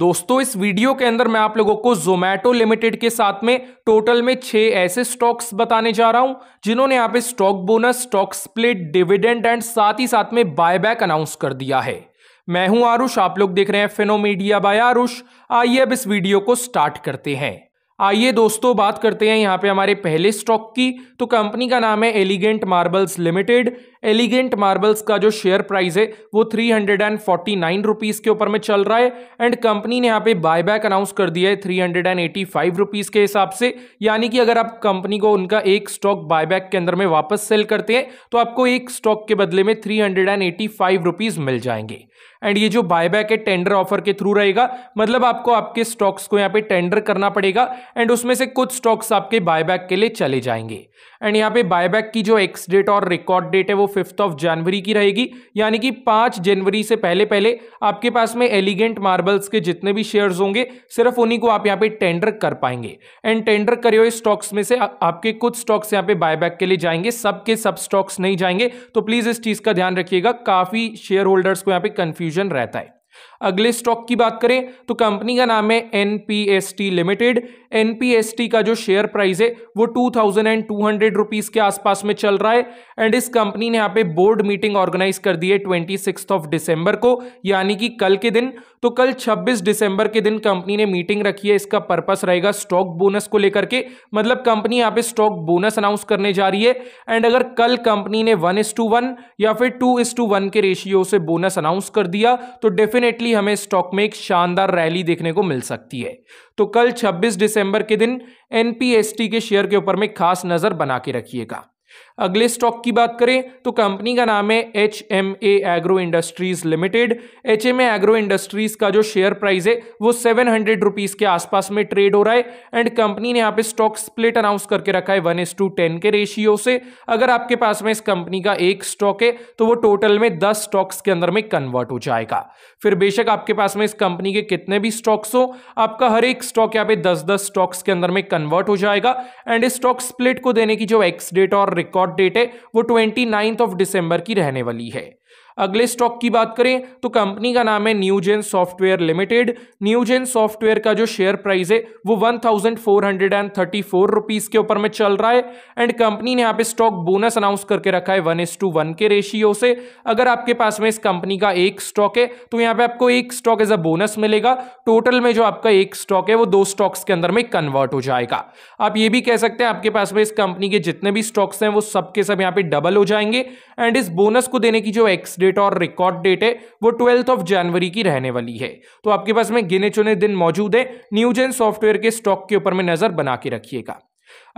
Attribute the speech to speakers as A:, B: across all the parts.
A: दोस्तों इस वीडियो के अंदर मैं आप लोगों को जोमैटो लिमिटेड के साथ में टोटल में छह ऐसे स्टॉक्स बताने जा रहा हूं जिन्होंने यहाँ पे stock bonus stock split dividend and साथ ही साथ में बायबैक अनाउंस कर दिया है मैं हूं आरुष आप लोग देख रहे हैं फिनोमीडिया बाय आरुष आइए अब इस वीडियो को स्टार्ट करते हैं आइए दोस्तों बात करते हैं यहाँ पे हमारे पहले स्टॉक की तो कंपनी का नाम है elegant marbles limited elegant marbles का जो शेयर प्राइस है वो three hundred and forty nine rupees के ऊपर में चल रहा है एंड कंपनी ने यहाँ पे बायबैक अनाउंस कर दिया है three hundred and eighty five rupees के हिसाब से यानी कि अगर आप कंपनी को उनका एक स्टॉक बायबैक के अंदर में वापस सेल करते हैं तो आपको एक स्टॉक के बदले में three hundred and eighty five rupees मिल जाएंगे एंड ये जो बायबैक है टेंडर ऑफर के थ्रू रहेगा मतलब आपको आपके स्टॉक्स को यहाँ पे टेंडर करना पड़ेगा एंड उसमें से कुछ स्टॉक्स आपके बायबैक के लिए चले जाएंगे एंड यहाँ पे बायबैक की जो एक्स डेट और रिकॉर्ड डेट है वो फिफ्थ ऑफ जनवरी की रहेगी यानी कि पाँच जनवरी से पहले पहले आपके पास में एलिगेंट मार्बल्स के जितने भी शेयर्स होंगे सिर्फ उन्हीं को आप यहाँ पे टेंडर कर पाएंगे एंड टेंडर करे हुए स्टॉक्स में से आ, आपके कुछ स्टॉक्स यहाँ पे बायबैक के लिए जाएंगे सब के सब स्टॉक्स नहीं जाएंगे तो प्लीज़ इस चीज़ का ध्यान रखिएगा काफ़ी शेयर होल्डर्स को यहाँ पे कन्फ्यूजन रहता है अगले स्टॉक की बात करें तो कंपनी का नाम है एनपीएसटी लिमिटेड एनपीएसटी का जो शेयर प्राइस है वो two thousand and two hundred rupees के आसपास में चल रहा है एंड इस कंपनी ने यहाँ पे बोर्ड मीटिंग ऑर्गेनाइज कर दी है ट्वेंटी ऑफ डिसंबर को यानी कि कल के दिन तो कल छब्बीस दिसंबर के दिन कंपनी ने मीटिंग रखी है इसका पर्पस रहेगा स्टॉक बोनस को लेकर के मतलब कंपनी यहाँ पे स्टॉक बोनस अनाउंस करने जा रही है एंड अगर कल कंपनी ने वन इस टू वन या फिर टू इस टू वन के रेशियो से बोनस अनाउंस कर दिया तो डेफिनेटली भी हमें स्टॉक में एक शानदार रैली देखने को मिल सकती है तो कल 26 दिसंबर के दिन एनपीएसटी के शेयर के ऊपर में खास नज़र बना के रखिएगा अगले स्टॉक की बात करें तो कंपनी का नाम है H M A agro industries limited H M A agro industries का जो शेयर प्राइस है वो सेवन हंड्रेड रुपीज के आसपास में ट्रेड हो रहा है एंड कंपनी ने यहाँ पे स्टॉक स्प्लिट अनाउंस करके रखा है वन एस टू टेन के रेशियो से अगर आपके पास में इस कंपनी का एक स्टॉक है तो वो टोटल में दस स्टॉक्स के अंदर में कन्वर्ट हो जाएगा फिर बेशक आपके पास में इस कंपनी के कितने भी स्टॉक्स हो आपका हर एक स्टॉक यहाँ पे दस दस स्टॉक्स के अंदर में कन्वर्ट हो जाएगा एंड इस स्टॉक स्प्लिट को देने की जो एक्स डेट और रिकॉर्ड डेट है वो ट्वेंटी नाइन्थ ऑफ डिसम्बर की रहने वाली है अगले स्टॉक की बात करें तो कंपनी का नाम है Newgen software limited Newgen software का जो शेयर प्राइस है वो one thousand four hundred and thirty four rupees के ऊपर में चल रहा है एंड कंपनी ने यहाँ पे स्टॉक बोनस अनाउंस करके रखा है वन एस टू वन के रेशियो से अगर आपके पास में इस कंपनी का एक स्टॉक है तो यहाँ पे आपको एक स्टॉक एज अ बोनस मिलेगा टोटल में जो आपका एक स्टॉक है वो दो स्टॉक्स के अंदर में कन्वर्ट हो जाएगा आप ये भी कह सकते हैं आपके पास में इस कंपनी के जितने भी स्टॉक्स हैं वो सबके सब यहाँ पे डबल हो जाएंगे एंड इस बोनस को देने की जो एक टैक्स डेट और रिकॉर्ड डेट है वो ट्वेल्थ ऑफ जनवरी की रहने वाली है तो आपके पास में गिने चुने दिन मौजूद है न्यूजेन सॉफ्टवेयर के स्टॉक के ऊपर में नजर बना के रखिएगा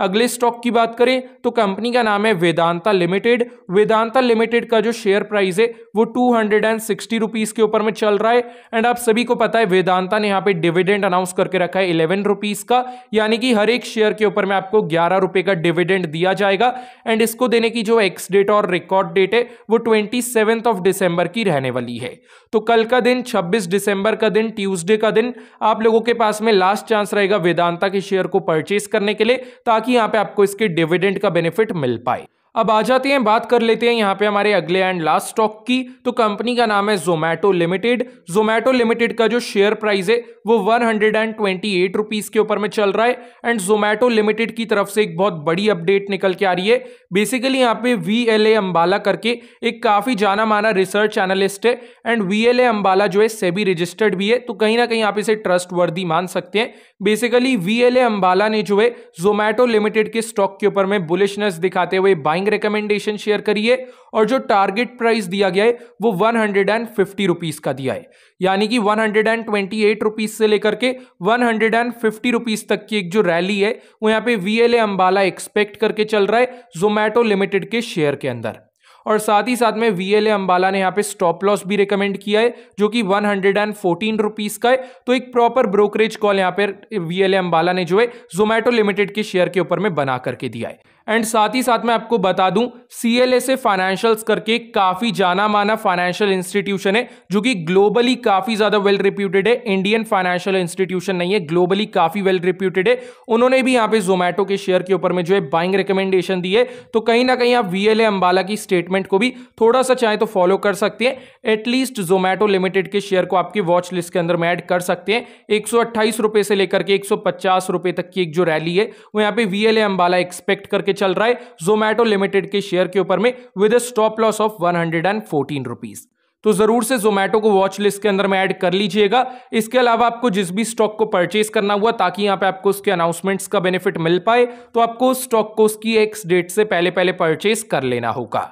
A: अगले स्टॉक की बात करें तो कंपनी का नाम है वेदांता लिमिटेड वेदांता लिमिटेड का जो शेयर प्राइस है वो two hundred and sixty rupees के ऊपर में चल रहा है एंड आप सभी को पता है वेदांता ने यहाँ पे डिविडेंड अनाउंस करके रखा है इलेवन रुपीज का यानी कि हर एक शेयर के ऊपर में आपको ग्यारह रुपए का डिविडेंड दिया जाएगा एंड इसको देने की जो एक्स डेट और रिकॉर्ड डेट है वो ट्वेंटी ऑफ डिसंबर की रहने वाली है तो कल का दिन छब्बीस दिसंबर का दिन ट्यूजडे का दिन आप लोगों के पास में लास्ट चांस रहेगा वेदांता के शेयर को परचेस करने के लिए ताकि यहाँ पे आपको इसके डिविडेंड का बेनिफिट मिल पाए अब आ जाते हैं बात कर लेते हैं यहाँ पे हमारे अगले एंड लास्ट स्टॉक की तो कंपनी का नाम है जोमैटो लिमिटेड जोमैटो लिमिटेड का जो शेयर प्राइस है वो one hundred and twenty eight rupees के ऊपर में चल रहा है एंड जोमैटो लिमिटेड की तरफ से एक बहुत बड़ी अपडेट निकल के आ रही है बेसिकली यहाँ पे वी एल ए अम्बाला करके एक काफ़ी जाना माना रिसर्च एनालिस्ट है and V L A Ambala जो है सेबी रजिस्टर्ड भी है तो कहीं ना कहीं आप इसे ट्रस्ट वर्दी मान सकते हैं basically V L A Ambala ने जो है जोमैटो लिमिटेड के स्टॉक के ऊपर में बुलिशनेस दिखाते हुए बाइंग बाइंग रिकमेंडेशन शेयर करिए और जो टारगेट प्राइस दिया गया है वो one hundred and fifty rupees का दिया है यानी कि one hundred and twenty eight rupees से लेकर के one hundred and fifty rupees तक की एक जो रैली है वो यहाँ पे वी एल अम्बाला एक्सपेक्ट करके चल रहा है जोमैटो लिमिटेड के शेयर के अंदर और साथ ही साथ में वी एल अम्बाला ने यहाँ पे स्टॉप लॉस भी रिकमेंड किया है जो कि one hundred and fourteen rupees का है तो एक प्रॉपर ब्रोकरेज कॉल यहाँ पर वी एल अम्बाला ने जो है जोमैटो लिमिटेड के शेयर के ऊपर में बना करके दिया है एंड साथ ही साथ मैं आपको बता दूं C L S A financials करके काफ़ी जाना माना फाइनेंशियल इंस्टीट्यूशन है जो कि ग्लोबली काफ़ी ज़्यादा वेल रिप्यूटेड है इंडियन फाइनेंशियल इंस्टीट्यूशन नहीं है ग्लोबली काफ़ी वेल रिप्यूटेड है उन्होंने भी यहाँ पे जोमेटो के शेयर के ऊपर में जो है बाइंग रिकमेंडेशन दी है तो कहीं ना कहीं आप वी एल ए अम्बाला की स्टेटमेंट को भी थोड़ा सा चाहे तो फॉलो कर सकते हैं एटलीस्ट जोमेटो लिमिटेड के शेयर को आपकी वॉच लिस्ट के अंदर में ऐड कर सकते हैं एक से लेकर के एक तक की एक जो रैली है वो यहाँ पे V L A Ambala expect करके चल रहा है जोमैटो लिमिटेड के शेयर के ऊपर में with a stop loss of one hundred and fourteen rupees तो जरूर से जोमैटो को वॉच लिस्ट के अंदर में ऐड कर लीजिएगा इसके अलावा आपको जिस भी स्टॉक को परचेज करना हुआ ताकि यहाँ पे आपको उसके अनाउंसमेंट्स का बेनिफिट मिल पाए तो आपको स्टॉक को उसकी एक्स डेट से पहले पहले परचेज कर लेना होगा